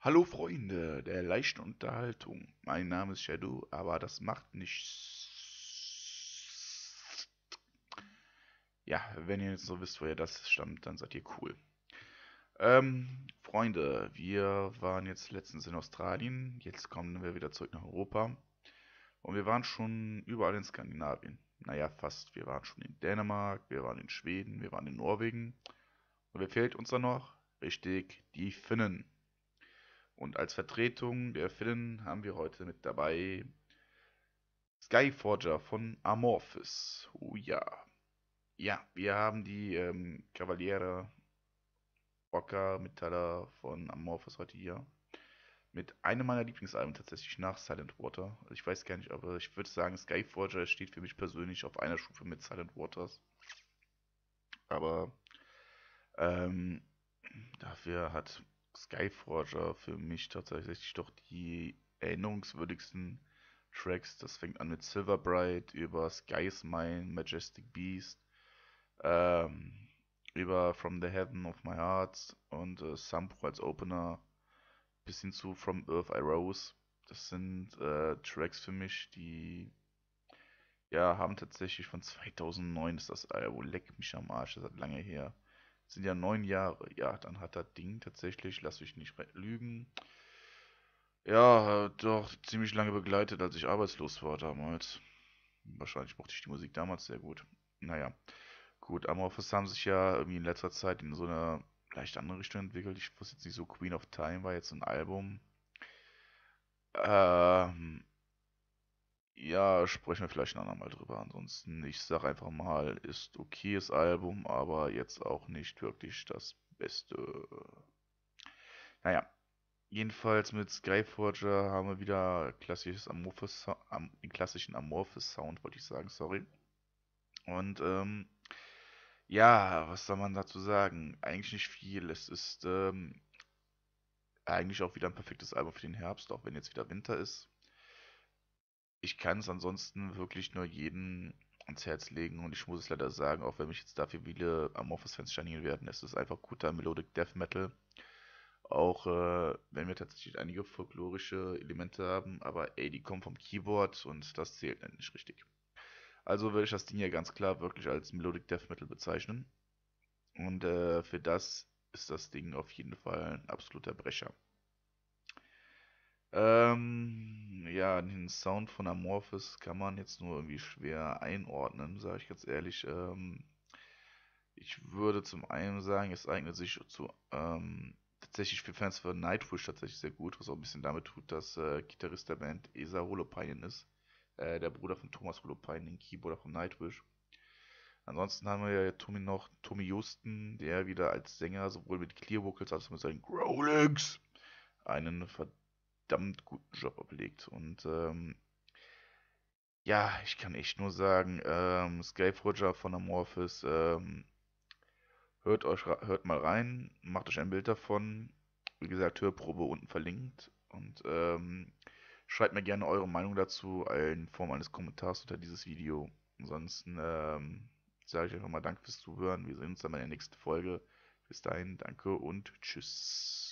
Hallo Freunde der leichten Unterhaltung. Mein Name ist Shadow, aber das macht nichts. Ja, wenn ihr jetzt so wisst, woher das stammt, dann seid ihr cool. Ähm, Freunde, wir waren jetzt letztens in Australien, jetzt kommen wir wieder zurück nach Europa. Und wir waren schon überall in Skandinavien. Naja, fast. Wir waren schon in Dänemark, wir waren in Schweden, wir waren in Norwegen. Und wer fehlt uns da noch? Richtig, die Finnen. Und als Vertretung der Finnen haben wir heute mit dabei Skyforger von Amorphis. Oh ja. Ja, wir haben die ähm, Cavaliere Rocker Metaller von Amorphis heute hier. Mit einem meiner Lieblingsalben tatsächlich nach Silent Water. Also ich weiß gar nicht, aber ich würde sagen, Skyforger steht für mich persönlich auf einer Stufe mit Silent Waters. Aber ähm, dafür hat Skyforger für mich tatsächlich doch die erinnerungswürdigsten Tracks. Das fängt an mit Silverbright über Sky's Mine, Majestic Beast, ähm, über From the Heaven of My Heart und äh, Sampro als Opener bis hin zu From Earth I Rose. Das sind äh, Tracks für mich, die ja haben tatsächlich von 2009 ist das Album. Leck mich am Arsch, das hat lange her. Sind ja neun Jahre. Ja, dann hat das Ding tatsächlich, lass mich nicht lügen. Ja, doch, ziemlich lange begleitet, als ich arbeitslos war damals. Wahrscheinlich mochte ich die Musik damals sehr gut. Naja, gut, Amorphis haben sich ja irgendwie in letzter Zeit in so eine leicht andere Richtung entwickelt. Ich wusste jetzt nicht so, Queen of Time war jetzt ein Album. Ähm ja, sprechen wir vielleicht ein andermal drüber. Ansonsten, ich sage einfach mal, ist okayes Album, aber jetzt auch nicht wirklich das Beste. Naja, jedenfalls mit Skyforger haben wir wieder klassisches Amorphis, am, den klassischen Amorphis Sound, wollte ich sagen, sorry. Und ähm, ja, was soll man dazu sagen? Eigentlich nicht viel. Es ist ähm, eigentlich auch wieder ein perfektes Album für den Herbst, auch wenn jetzt wieder Winter ist ich kann es ansonsten wirklich nur jedem ans Herz legen und ich muss es leider sagen, auch wenn mich jetzt dafür viele Amorphis-Fans steinigen werden, es ist einfach guter Melodic Death Metal. Auch äh, wenn wir tatsächlich einige folklorische Elemente haben, aber ey, die kommen vom Keyboard und das zählt nicht richtig. Also würde ich das Ding ja ganz klar wirklich als Melodic Death Metal bezeichnen. Und äh, für das ist das Ding auf jeden Fall ein absoluter Brecher. Ähm, ja, den Sound von Amorphis kann man jetzt nur irgendwie schwer einordnen, sage ich ganz ehrlich. Ähm, ich würde zum einen sagen, es eignet sich zu ähm, tatsächlich für Fans von Nightwish tatsächlich sehr gut, was auch ein bisschen damit tut, dass äh, Gitarrist der Band Esa Holopainen ist. Äh, der Bruder von Thomas Holopainen, den Keyboarder von Nightwish. Ansonsten haben wir ja Tommy noch Tommy Houston, der wieder als Sänger sowohl mit Clear Vocals als auch mit seinen Growlings einen verdammten verdammt guten Job ablegt. Und ähm, ja, ich kann echt nur sagen, ähm, Scape Roger von Amorphis, ähm, hört, euch, hört mal rein, macht euch ein Bild davon. Wie gesagt, Hörprobe unten verlinkt. Und ähm, schreibt mir gerne eure Meinung dazu in Form eines Kommentars unter dieses Video. Ansonsten ähm, sage ich einfach mal Danke fürs Zuhören. Wir sehen uns dann in der nächsten Folge. Bis dahin, danke und tschüss.